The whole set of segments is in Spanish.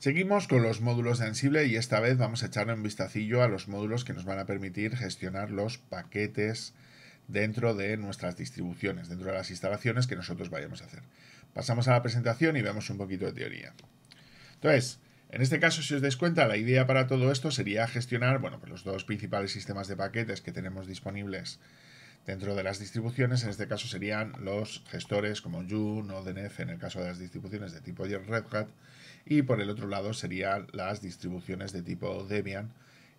Seguimos con los módulos de Ansible y esta vez vamos a echarle un vistacillo a los módulos que nos van a permitir gestionar los paquetes dentro de nuestras distribuciones, dentro de las instalaciones que nosotros vayamos a hacer. Pasamos a la presentación y vemos un poquito de teoría. Entonces, en este caso, si os dais cuenta, la idea para todo esto sería gestionar bueno, pues los dos principales sistemas de paquetes que tenemos disponibles Dentro de las distribuciones, en este caso serían los gestores como June, DNF, en el caso de las distribuciones de tipo Red Hat, y por el otro lado serían las distribuciones de tipo Debian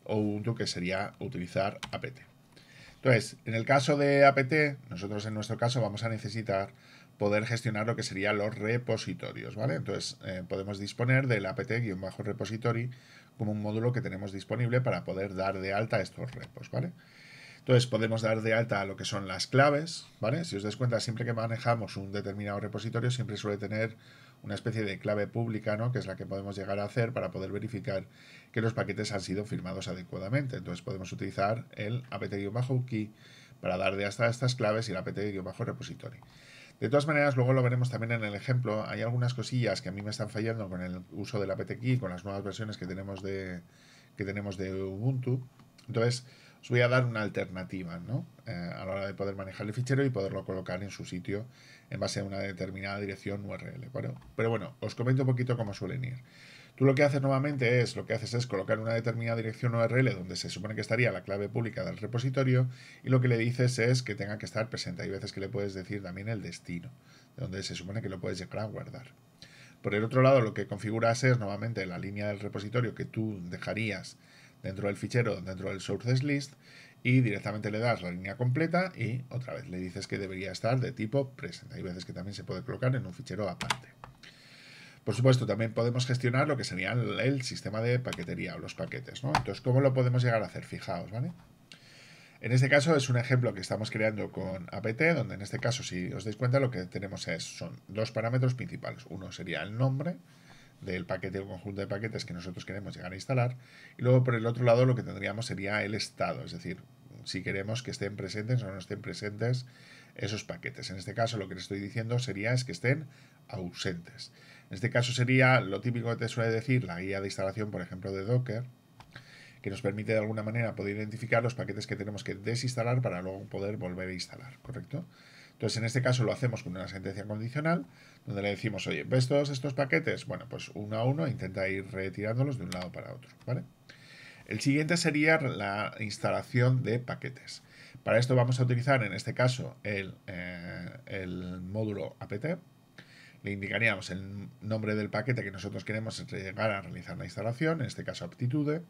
o Ubuntu, que sería utilizar apt. Entonces, en el caso de apt, nosotros en nuestro caso vamos a necesitar poder gestionar lo que serían los repositorios, ¿vale? Entonces, eh, podemos disponer del apt-repository como un módulo que tenemos disponible para poder dar de alta estos repos, ¿vale? vale entonces podemos dar de alta lo que son las claves, ¿vale? Si os dais cuenta, siempre que manejamos un determinado repositorio, siempre suele tener una especie de clave pública, ¿no? Que es la que podemos llegar a hacer para poder verificar que los paquetes han sido firmados adecuadamente. Entonces podemos utilizar el apt-key para dar de hasta estas claves y el apt repositorio. De todas maneras, luego lo veremos también en el ejemplo. Hay algunas cosillas que a mí me están fallando con el uso del apt-key, con las nuevas versiones que tenemos de, que tenemos de Ubuntu. Entonces, os voy a dar una alternativa, ¿no? Eh, a la hora de poder manejar el fichero y poderlo colocar en su sitio en base a una determinada dirección URL. pero bueno, os comento un poquito cómo suelen ir. Tú lo que haces nuevamente es, lo que haces es colocar una determinada dirección URL donde se supone que estaría la clave pública del repositorio y lo que le dices es que tenga que estar presente. Hay veces que le puedes decir también el destino, donde se supone que lo puedes llegar a guardar. Por el otro lado, lo que configuras es nuevamente la línea del repositorio que tú dejarías dentro del fichero, dentro del sources list, y directamente le das la línea completa y otra vez le dices que debería estar de tipo present. Hay veces que también se puede colocar en un fichero aparte. Por supuesto, también podemos gestionar lo que sería el sistema de paquetería o los paquetes. Entonces, ¿cómo lo podemos llegar a hacer? Fijaos, ¿vale? En este caso es un ejemplo que estamos creando con apt, donde en este caso, si os dais cuenta, lo que tenemos es, son dos parámetros principales. Uno sería el nombre, del paquete, el conjunto de paquetes que nosotros queremos llegar a instalar. Y luego por el otro lado lo que tendríamos sería el estado, es decir, si queremos que estén presentes o no estén presentes esos paquetes. En este caso lo que les estoy diciendo sería es que estén ausentes. En este caso sería lo típico que te suele decir la guía de instalación, por ejemplo, de Docker, que nos permite de alguna manera poder identificar los paquetes que tenemos que desinstalar para luego poder volver a instalar, ¿correcto? Entonces, en este caso lo hacemos con una sentencia condicional, donde le decimos, oye, ¿ves todos estos paquetes? Bueno, pues uno a uno intenta ir retirándolos de un lado para otro, El siguiente sería la instalación de paquetes. Para esto vamos a utilizar, en este caso, el, eh, el módulo apt. Le indicaríamos el nombre del paquete que nosotros queremos llegar a realizar la instalación, en este caso aptitude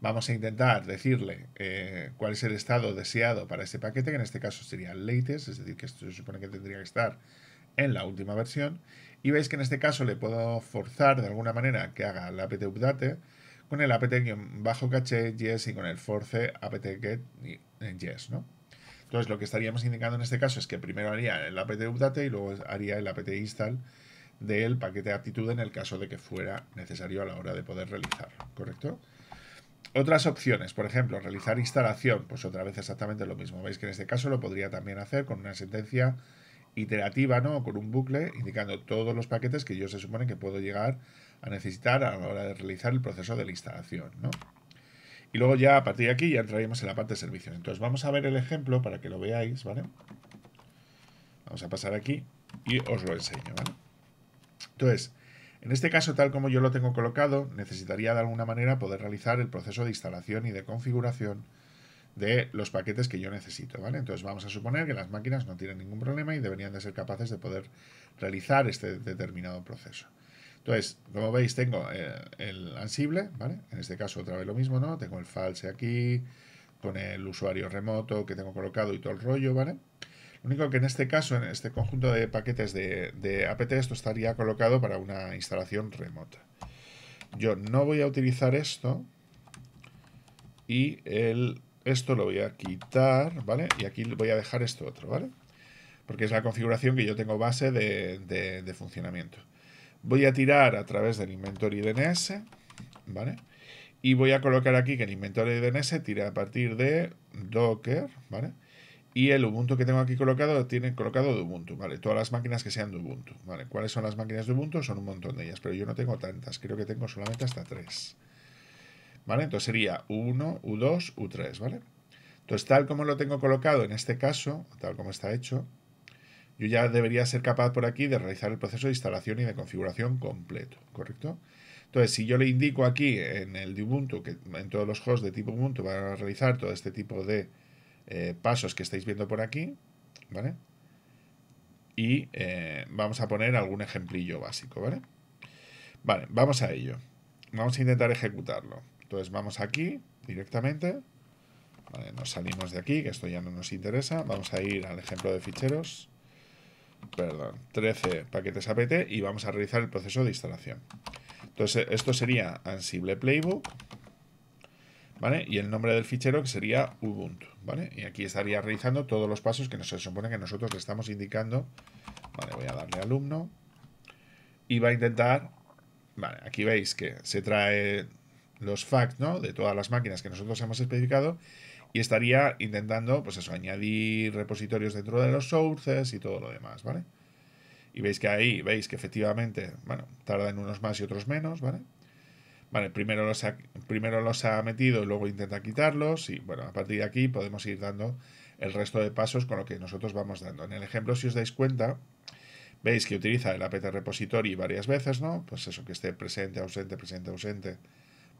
vamos a intentar decirle eh, cuál es el estado deseado para este paquete, que en este caso sería latest, es decir, que esto se supone que tendría que estar en la última versión. Y veis que en este caso le puedo forzar de alguna manera que haga el apt update con el apt caché yes y con el force apt-get eh, yes, ¿no? Entonces lo que estaríamos indicando en este caso es que primero haría el apt update y luego haría el apt install del paquete de en el caso de que fuera necesario a la hora de poder realizarlo, ¿correcto? Otras opciones, por ejemplo, realizar instalación, pues otra vez exactamente lo mismo. Veis que en este caso lo podría también hacer con una sentencia iterativa, ¿no? Con un bucle indicando todos los paquetes que yo se supone que puedo llegar a necesitar a la hora de realizar el proceso de la instalación, ¿no? Y luego ya a partir de aquí ya entraríamos en la parte de servicio. Entonces vamos a ver el ejemplo para que lo veáis, ¿vale? Vamos a pasar aquí y os lo enseño, ¿vale? Entonces, en este caso, tal como yo lo tengo colocado, necesitaría de alguna manera poder realizar el proceso de instalación y de configuración de los paquetes que yo necesito, ¿vale? Entonces vamos a suponer que las máquinas no tienen ningún problema y deberían de ser capaces de poder realizar este determinado proceso. Entonces, como veis, tengo eh, el Ansible, ¿vale? En este caso otra vez lo mismo, ¿no? Tengo el false aquí, con el usuario remoto que tengo colocado y todo el rollo, ¿vale? vale único que en este caso, en este conjunto de paquetes de, apt, esto estaría colocado para una instalación remota. Yo no voy a utilizar esto y el, esto lo voy a quitar, ¿vale? Y aquí voy a dejar esto otro, ¿vale? Porque es la configuración que yo tengo base de, funcionamiento. Voy a tirar a través del inventor DNS, ¿vale? Y voy a colocar aquí que el inventor DNS tira a partir de Docker, ¿vale? Y el Ubuntu que tengo aquí colocado tiene colocado de Ubuntu, ¿vale? Todas las máquinas que sean de Ubuntu, ¿vale? ¿Cuáles son las máquinas de Ubuntu? Son un montón de ellas, pero yo no tengo tantas, creo que tengo solamente hasta tres. ¿Vale? Entonces sería U1, U2, U3, ¿vale? Entonces, tal como lo tengo colocado en este caso, tal como está hecho, yo ya debería ser capaz por aquí de realizar el proceso de instalación y de configuración completo, ¿correcto? Entonces, si yo le indico aquí en el de Ubuntu, que en todos los hosts de tipo Ubuntu van a realizar todo este tipo de eh, pasos que estáis viendo por aquí, ¿vale? Y eh, vamos a poner algún ejemplillo básico, ¿vale? Vale, vamos a ello. Vamos a intentar ejecutarlo. Entonces vamos aquí directamente. nos salimos de aquí, que esto ya no nos interesa. Vamos a ir al ejemplo de ficheros. Perdón, 13 paquetes apt y vamos a realizar el proceso de instalación. Entonces esto sería Ansible Playbook y el nombre del fichero que sería Ubuntu, ¿vale? Y aquí estaría realizando todos los pasos que nos, se supone que nosotros le estamos indicando. Vale, voy a darle alumno. Y va a intentar, vale, aquí veis que se trae los facts, ¿no? De todas las máquinas que nosotros hemos especificado. Y estaría intentando, pues eso, añadir repositorios dentro de los sources y todo lo demás, ¿vale? Y veis que ahí, veis que efectivamente, bueno, tardan unos más y otros menos, ¿vale? primero los, ha, metido y luego intenta quitarlos. Y bueno, a partir de aquí podemos ir dando el resto de pasos con lo que nosotros vamos dando. En el ejemplo, si os dais cuenta, veis que utiliza el apt repository varias veces, ¿no? Pues eso, que esté presente, ausente, presente, ausente.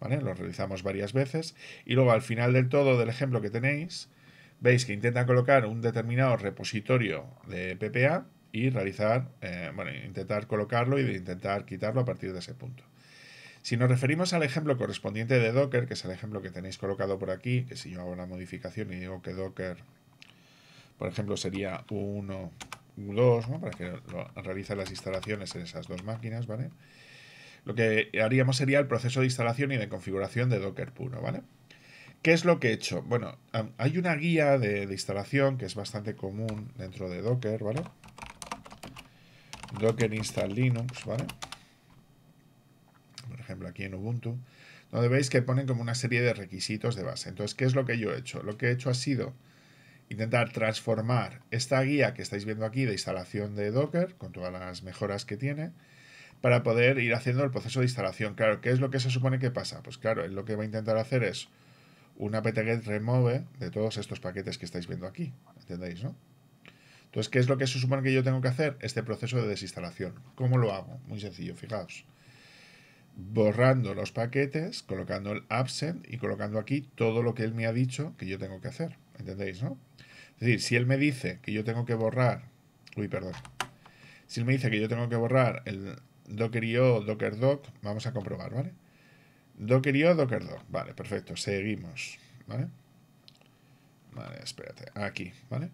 ¿Vale? Lo realizamos varias veces. Y luego al final del todo del ejemplo que tenéis, veis que intenta colocar un determinado repositorio de PPA y realizar, eh, bueno, intentar colocarlo y intentar quitarlo a partir de ese punto. Si nos referimos al ejemplo correspondiente de Docker, que es el ejemplo que tenéis colocado por aquí, que si yo hago una modificación y digo que Docker, por ejemplo, sería 1, 2, para que lo, realice las instalaciones en esas dos máquinas, ¿vale? Lo que haríamos sería el proceso de instalación y de configuración de Docker puro, ¿vale? ¿Qué es lo que he hecho? Bueno, hay una guía de, instalación que es bastante común dentro de Docker, ¿vale? Docker install Linux, ¿vale? vale aquí en Ubuntu, donde veis que ponen como una serie de requisitos de base. Entonces, ¿qué es lo que yo he hecho? Lo que he hecho ha sido intentar transformar esta guía que estáis viendo aquí de instalación de Docker, con todas las mejoras que tiene, para poder ir haciendo el proceso de instalación. Claro, ¿qué es lo que se supone que pasa? Pues claro, lo que va a intentar hacer es un apt-get remove de todos estos paquetes que estáis viendo aquí. ¿Entendéis, no? Entonces, ¿qué es lo que se supone que yo tengo que hacer? Este proceso de desinstalación. ¿Cómo lo hago? Muy sencillo, fijaos borrando los paquetes, colocando el absent y colocando aquí todo lo que él me ha dicho que yo tengo que hacer. ¿Entendéis, no? Es decir, si él me dice que yo tengo que borrar... Uy, perdón. Si él me dice que yo tengo que borrar el docker.io, docker.doc, vamos a comprobar, ¿vale? Docker.io, docker.doc. Vale, perfecto. Seguimos, ¿vale? Vale, espérate. Aquí, ¿vale?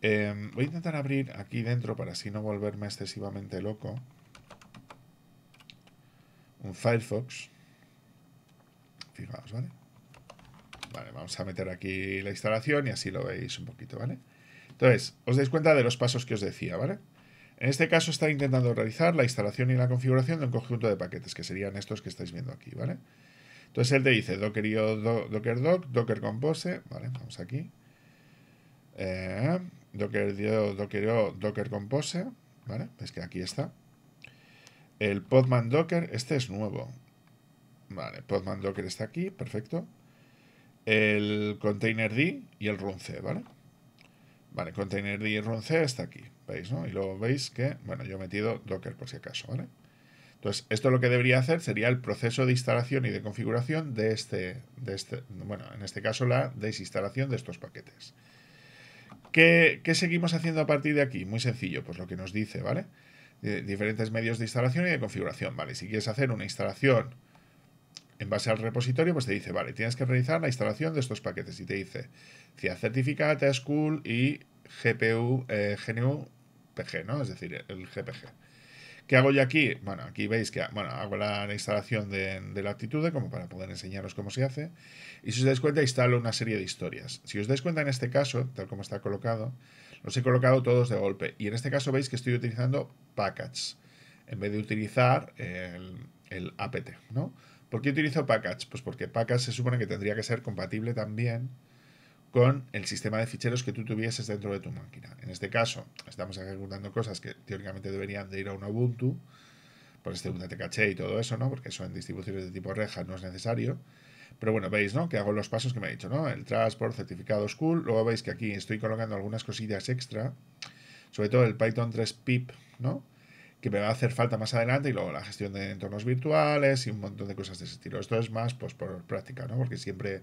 Em, voy a intentar abrir aquí dentro para así no volverme excesivamente loco. Firefox. ¿vale? vamos a meter aquí la instalación y así lo veis un poquito, ¿vale? Entonces, os dais cuenta de los pasos que os decía, ¿vale? En este caso está intentando realizar la instalación y la configuración de un conjunto de paquetes, que serían estos que estáis viendo aquí, ¿vale? Entonces él te dice Dockerio, Docker Docker compose, ¿vale? Vamos aquí. Eh, Docker Docker compose, ¿vale? Es que aquí está. El Podman Docker, este es nuevo. Vale, Podman Docker está aquí, perfecto. El Container D y el Run C, ¿vale? Vale, Container D y Run C está aquí, ¿veis, Y luego veis que, bueno, yo he metido Docker por si acaso, ¿vale? Entonces, esto lo que debería hacer sería el proceso de instalación y de configuración de este, de este bueno, en este caso la desinstalación de estos paquetes. ¿Qué, seguimos haciendo a partir de aquí? Muy sencillo, pues lo que nos dice, ¿vale? diferentes medios de instalación y de configuración. Vale, si quieres hacer una instalación en base al repositorio, pues te dice, vale, tienes que realizar la instalación de estos paquetes y te dice CIA Certificate, School y GPU, eh, GNU PG, ¿no? Es decir, el GPG. ¿Qué hago yo aquí? Bueno, aquí veis que bueno, hago la, instalación de, de, la actitud ¿eh? como para poder enseñaros cómo se hace. Y si os dais cuenta, instalo una serie de historias. Si os dais cuenta en este caso, tal como está colocado, los he colocado todos de golpe. Y en este caso veis que estoy utilizando package en vez de utilizar el, apt, ¿no? ¿Por qué utilizo package? Pues porque package se supone que tendría que ser compatible también con el sistema de ficheros que tú tuvieses dentro de tu máquina. En este caso, estamos ejecutando cosas que teóricamente deberían de ir a un Ubuntu, por este de caché y todo eso, ¿no? Porque eso en distribuciones de tipo reja no es necesario. Pero bueno, veis, ¿no? Que hago los pasos que me ha dicho, ¿no? El transport, certificado school. Luego veis que aquí estoy colocando algunas cosillas extra. Sobre todo el Python 3 pip, ¿no? Que me va a hacer falta más adelante. Y luego la gestión de entornos virtuales y un montón de cosas de ese estilo. Esto es más, pues, por práctica, ¿no? Porque siempre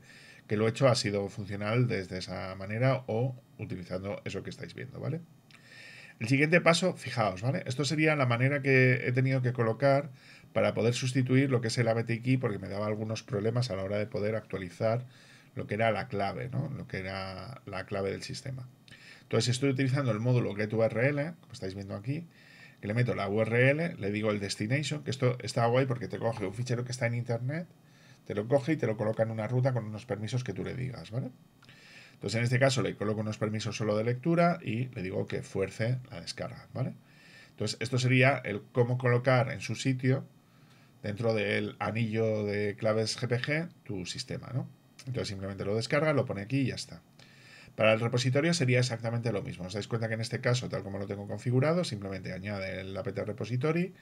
que lo he hecho ha sido funcional desde esa manera o utilizando eso que estáis viendo, ¿vale? El siguiente paso, fijaos, ¿vale? Esto sería la manera que he tenido que colocar para poder sustituir lo que es el ABT key, porque me daba algunos problemas a la hora de poder actualizar lo que era la clave, ¿no? lo que era la clave del sistema. Entonces estoy utilizando el módulo getURL, como estáis viendo aquí, que le meto la URL, le digo el destination, que esto está guay porque te coge un fichero que está en internet, te lo coge y te lo coloca en una ruta con unos permisos que tú le digas, ¿vale? Entonces en este caso le coloco unos permisos solo de lectura y le digo que fuerce la descarga, ¿vale? Entonces esto sería el cómo colocar en su sitio dentro del anillo de claves GPG tu sistema, ¿no? Entonces simplemente lo descarga, lo pone aquí y ya está. Para el repositorio sería exactamente lo mismo. Os dais cuenta que en este caso, tal como lo tengo configurado, simplemente añade el apt repository,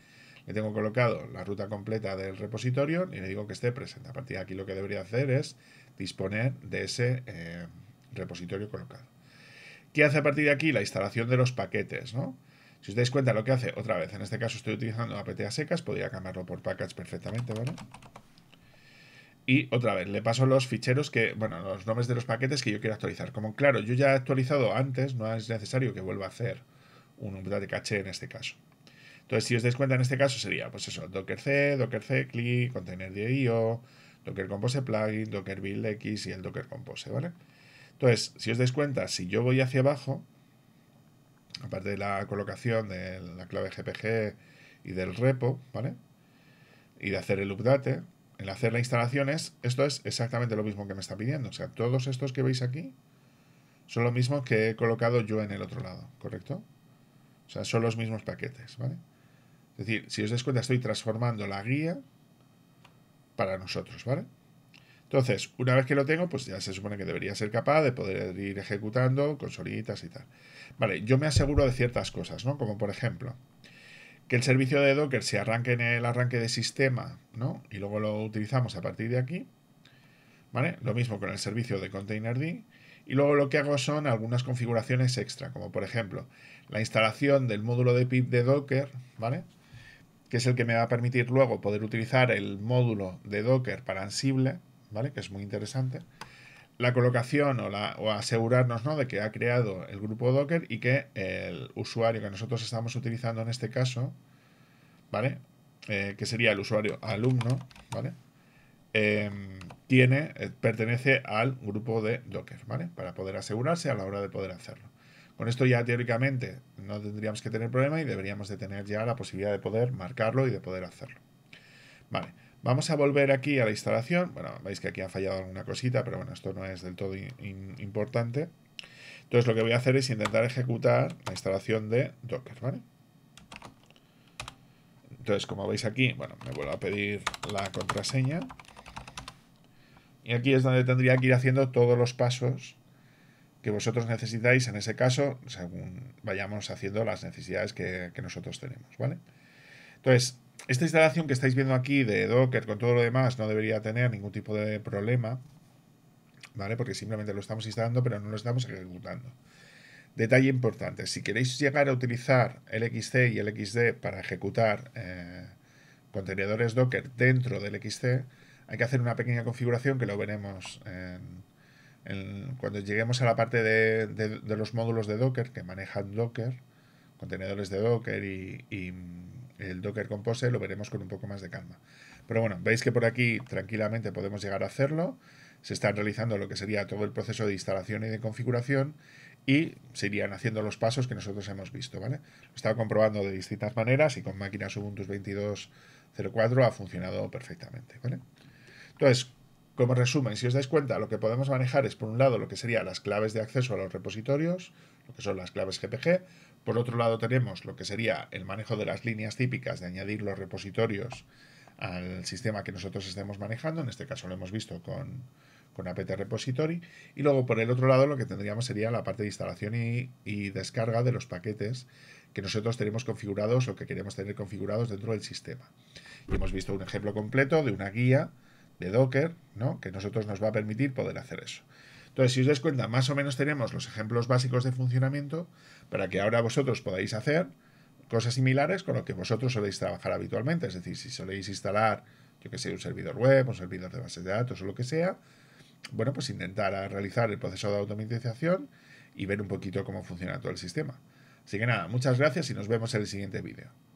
le tengo colocado la ruta completa del repositorio y le digo que esté presente. A partir de aquí lo que debería hacer es disponer de ese eh, repositorio colocado. ¿Qué hace a partir de aquí? La instalación de los paquetes, ¿no? Si os dais cuenta lo que hace, otra vez, en este caso estoy utilizando apt a secas, podría cambiarlo por package perfectamente, ¿vale? Y otra vez, le paso los ficheros que, bueno, los nombres de los paquetes que yo quiero actualizar. Como claro, yo ya he actualizado antes, no es necesario que vuelva a hacer un update de caché en este caso. Entonces, si os dais cuenta, en este caso sería, pues eso, docker c, docker c, click, container de IO, docker compose plugin, docker build x y el docker compose, ¿vale? Entonces, si os dais cuenta, si yo voy hacia abajo, aparte de la colocación de la clave GPG y del repo, ¿vale? Y de hacer el update, el hacer la instalación es, esto es exactamente lo mismo que me está pidiendo. O sea, todos estos que veis aquí son lo mismo que he colocado yo en el otro lado, ¿correcto? O sea, son los mismos paquetes, ¿vale? Es decir, si os dais cuenta, estoy transformando la guía para nosotros, ¿vale? Entonces, una vez que lo tengo, pues ya se supone que debería ser capaz de poder ir ejecutando con y tal. Vale, yo me aseguro de ciertas cosas, ¿no? Como por ejemplo, que el servicio de Docker se arranque en el arranque de sistema, ¿no? Y luego lo utilizamos a partir de aquí. ¿Vale? Lo mismo con el servicio de containerd. Y luego lo que hago son algunas configuraciones extra, como por ejemplo la instalación del módulo de pip de Docker, ¿vale? Que es el que me va a permitir luego poder utilizar el módulo de Docker para Ansible, ¿vale? Que es muy interesante. La colocación o, la, o asegurarnos ¿no? de que ha creado el grupo Docker y que el usuario que nosotros estamos utilizando en este caso, ¿vale? Eh, que sería el usuario alumno, ¿vale? Em, tiene, eh, pertenece al grupo de Docker, ¿vale? Para poder asegurarse a la hora de poder hacerlo. Con esto ya teóricamente no tendríamos que tener problema y deberíamos de tener ya la posibilidad de poder marcarlo y de poder hacerlo. Vale. Vamos a volver aquí a la instalación. Bueno, veis que aquí ha fallado alguna cosita, pero bueno, esto no es del todo importante. Entonces lo que voy a hacer es intentar ejecutar la instalación de Docker, ¿vale? Entonces, como veis aquí, bueno, me vuelvo a pedir la contraseña. Y aquí es donde tendría que ir haciendo todos los pasos que vosotros necesitáis en ese caso, según vayamos haciendo las necesidades que, que nosotros tenemos, ¿vale? Entonces, esta instalación que estáis viendo aquí de Docker con todo lo demás no debería tener ningún tipo de problema, ¿vale? Porque simplemente lo estamos instalando, pero no lo estamos ejecutando. Detalle importante, si queréis llegar a utilizar el XC y el XD para ejecutar eh, contenedores Docker dentro del XC, hay que hacer una pequeña configuración que lo veremos cuando lleguemos a la parte de, los módulos de Docker que manejan Docker, contenedores de Docker y el Docker Compose lo veremos con un poco más de calma. Pero bueno, veis que por aquí tranquilamente podemos llegar a hacerlo. Se están realizando lo que sería todo el proceso de instalación y de configuración y se haciendo los pasos que nosotros hemos visto, ¿vale? Lo he estado comprobando de distintas maneras y con máquinas Ubuntu 22.04 ha funcionado perfectamente, ¿vale? Entonces, como resumen, si os dais cuenta, lo que podemos manejar es, por un lado, lo que serían las claves de acceso a los repositorios, lo que son las claves GPG, por otro lado tenemos lo que sería el manejo de las líneas típicas de añadir los repositorios al sistema que nosotros estemos manejando, en este caso lo hemos visto con, apt repository, y luego por el otro lado lo que tendríamos sería la parte de instalación y, y descarga de los paquetes que nosotros tenemos configurados o que queremos tener configurados dentro del sistema. Y hemos visto un ejemplo completo de una guía de Docker, ¿no? que nosotros nos va a permitir poder hacer eso. Entonces, si os dais cuenta, más o menos tenemos los ejemplos básicos de funcionamiento para que ahora vosotros podáis hacer cosas similares con lo que vosotros soléis trabajar habitualmente. Es decir, si soléis instalar, yo que sé, un servidor web, un servidor de bases de datos o lo que sea, bueno, pues intentar realizar el proceso de automatización y ver un poquito cómo funciona todo el sistema. Así que nada, muchas gracias y nos vemos en el siguiente vídeo.